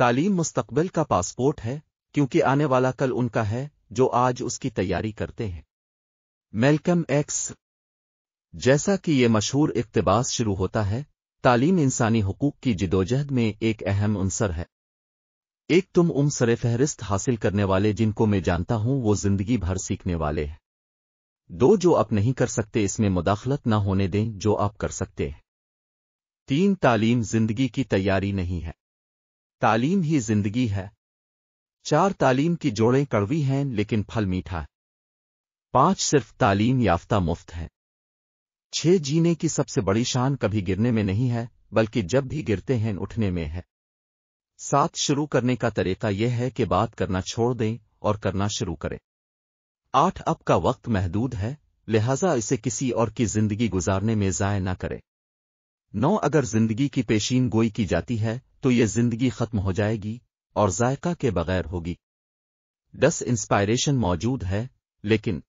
तालीम मुस्तकबिल का पासपोर्ट है क्योंकि आने वाला कल उनका है जो आज उसकी तैयारी करते हैं मेलकम एक्स जैसा कि ये मशहूर इकतबास शुरू होता है तालीम इंसानी हकूक की जिदोजहद में एक अहम अंसर है एक तुम उम सर फहरिस्त हासिल करने वाले जिनको मैं जानता हूं वो जिंदगी भर सीखने वाले हैं दो जो आप नहीं कर सकते इसमें मुदाखलत ना होने दें जो आप कर सकते हैं तीन तालीम जिंदगी की तैयारी नहीं है तालीम ही जिंदगी है चार तालीम की जोड़ें कड़वी हैं लेकिन फल मीठा है पांच सिर्फ तालीम याफ्ता मुफ्त है छह जीने की सबसे बड़ी शान कभी गिरने में नहीं है बल्कि जब भी गिरते हैं उठने में है साथ शुरू करने का तरीका यह है कि बात करना छोड़ दें और करना शुरू करें आठ अप का वक्त महदूद है लिहाजा इसे किसी और की जिंदगी गुजारने में जाय ना करें नौ अगर जिंदगी की पेशीन गोई की जाती है तो ये जिंदगी खत्म हो जाएगी और जायका के बगैर होगी दस इंस्पायरेशन मौजूद है लेकिन